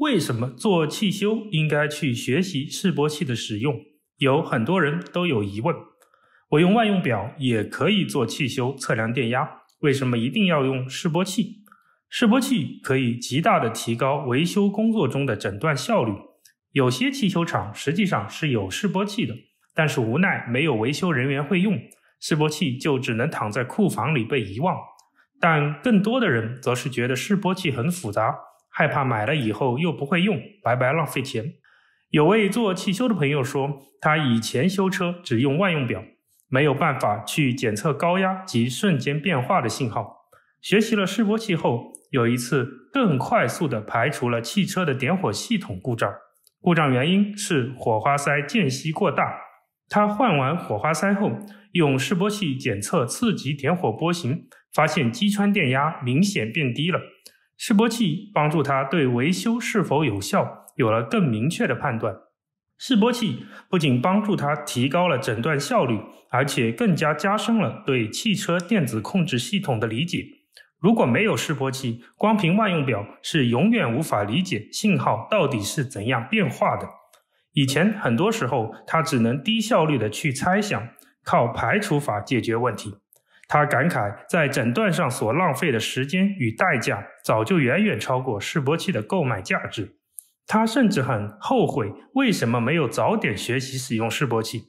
为什么做汽修应该去学习示波器的使用？有很多人都有疑问。我用万用表也可以做汽修，测量电压，为什么一定要用示波器？示波器可以极大的提高维修工作中的诊断效率。有些汽修厂实际上是有示波器的，但是无奈没有维修人员会用，示波器就只能躺在库房里被遗忘。但更多的人则是觉得示波器很复杂。害怕买了以后又不会用，白白浪费钱。有位做汽修的朋友说，他以前修车只用万用表，没有办法去检测高压及瞬间变化的信号。学习了示波器后，有一次更快速地排除了汽车的点火系统故障。故障原因是火花塞间隙过大。他换完火花塞后，用示波器检测次级点火波形，发现击穿电压明显变低了。示波器帮助他对维修是否有效有了更明确的判断。示波器不仅帮助他提高了诊断效率，而且更加加深了对汽车电子控制系统的理解。如果没有示波器，光凭万用表是永远无法理解信号到底是怎样变化的。以前很多时候，他只能低效率的去猜想，靠排除法解决问题。他感慨，在诊断上所浪费的时间与代价，早就远远超过示波器的购买价值。他甚至很后悔，为什么没有早点学习使用示波器。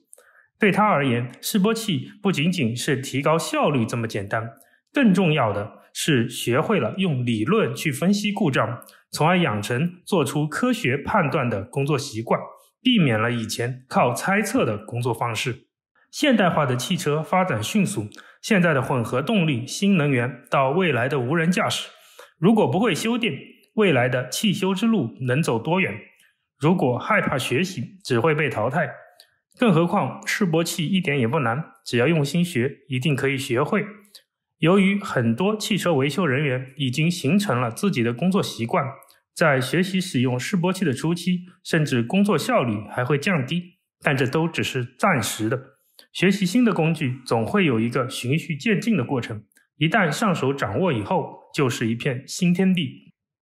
对他而言，示波器不仅仅是提高效率这么简单，更重要的是学会了用理论去分析故障，从而养成做出科学判断的工作习惯，避免了以前靠猜测的工作方式。现代化的汽车发展迅速，现在的混合动力、新能源到未来的无人驾驶，如果不会修电，未来的汽修之路能走多远？如果害怕学习，只会被淘汰。更何况示波器一点也不难，只要用心学，一定可以学会。由于很多汽车维修人员已经形成了自己的工作习惯，在学习使用示波器的初期，甚至工作效率还会降低，但这都只是暂时的。学习新的工具，总会有一个循序渐进的过程。一旦上手掌握以后，就是一片新天地。